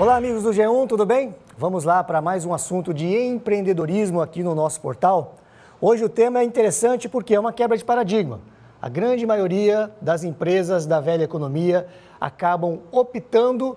Olá, amigos do G1, tudo bem? Vamos lá para mais um assunto de empreendedorismo aqui no nosso portal. Hoje o tema é interessante porque é uma quebra de paradigma. A grande maioria das empresas da velha economia acabam optando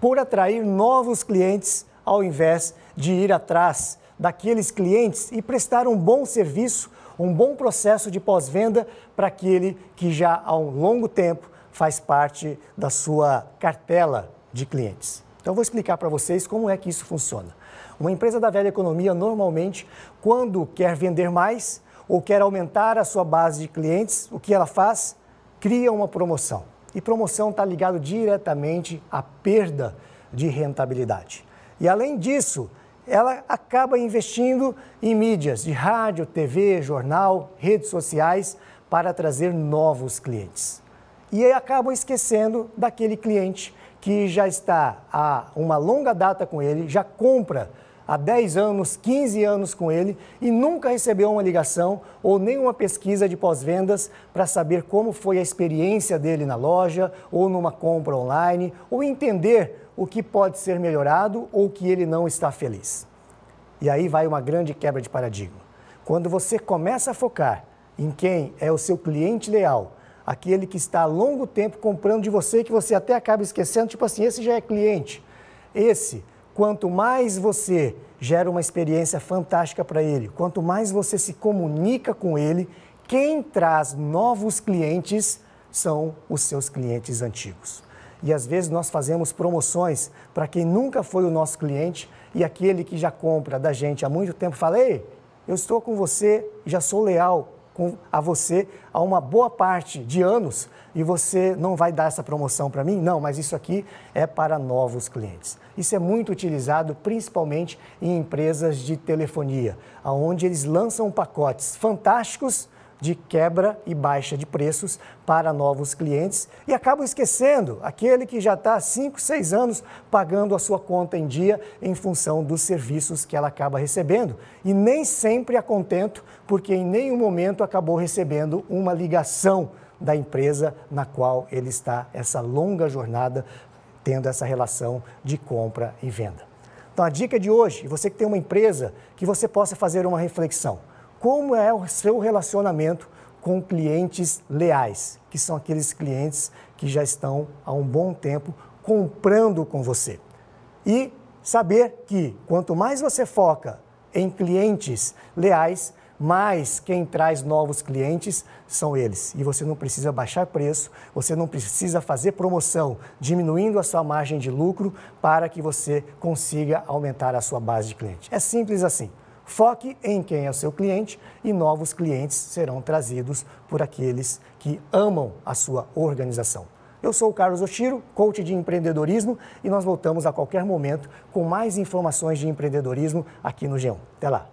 por atrair novos clientes ao invés de ir atrás daqueles clientes e prestar um bom serviço, um bom processo de pós-venda para aquele que já há um longo tempo faz parte da sua cartela de clientes. Então, vou explicar para vocês como é que isso funciona. Uma empresa da velha economia, normalmente, quando quer vender mais ou quer aumentar a sua base de clientes, o que ela faz? Cria uma promoção. E promoção está ligado diretamente à perda de rentabilidade. E além disso, ela acaba investindo em mídias de rádio, TV, jornal, redes sociais para trazer novos clientes. E aí acabam esquecendo daquele cliente que já está há uma longa data com ele, já compra há 10 anos, 15 anos com ele e nunca recebeu uma ligação ou nenhuma pesquisa de pós-vendas para saber como foi a experiência dele na loja ou numa compra online ou entender o que pode ser melhorado ou que ele não está feliz. E aí vai uma grande quebra de paradigma. Quando você começa a focar em quem é o seu cliente leal, aquele que está há longo tempo comprando de você, que você até acaba esquecendo, tipo assim, esse já é cliente. Esse, quanto mais você gera uma experiência fantástica para ele, quanto mais você se comunica com ele, quem traz novos clientes são os seus clientes antigos. E às vezes nós fazemos promoções para quem nunca foi o nosso cliente e aquele que já compra da gente há muito tempo fala: Ei, eu estou com você, já sou leal, com, a você há uma boa parte de anos e você não vai dar essa promoção para mim? Não, mas isso aqui é para novos clientes. Isso é muito utilizado principalmente em empresas de telefonia, onde eles lançam pacotes fantásticos de quebra e baixa de preços para novos clientes e acabam esquecendo aquele que já está há 5, 6 anos pagando a sua conta em dia em função dos serviços que ela acaba recebendo e nem sempre a contento porque em nenhum momento acabou recebendo uma ligação da empresa na qual ele está essa longa jornada tendo essa relação de compra e venda. Então a dica de hoje, você que tem uma empresa, que você possa fazer uma reflexão como é o seu relacionamento com clientes leais, que são aqueles clientes que já estão há um bom tempo comprando com você. E saber que quanto mais você foca em clientes leais, mais quem traz novos clientes são eles. E você não precisa baixar preço, você não precisa fazer promoção, diminuindo a sua margem de lucro para que você consiga aumentar a sua base de clientes. É simples assim. Foque em quem é seu cliente e novos clientes serão trazidos por aqueles que amam a sua organização. Eu sou o Carlos Oshiro, coach de empreendedorismo, e nós voltamos a qualquer momento com mais informações de empreendedorismo aqui no G1. Até lá!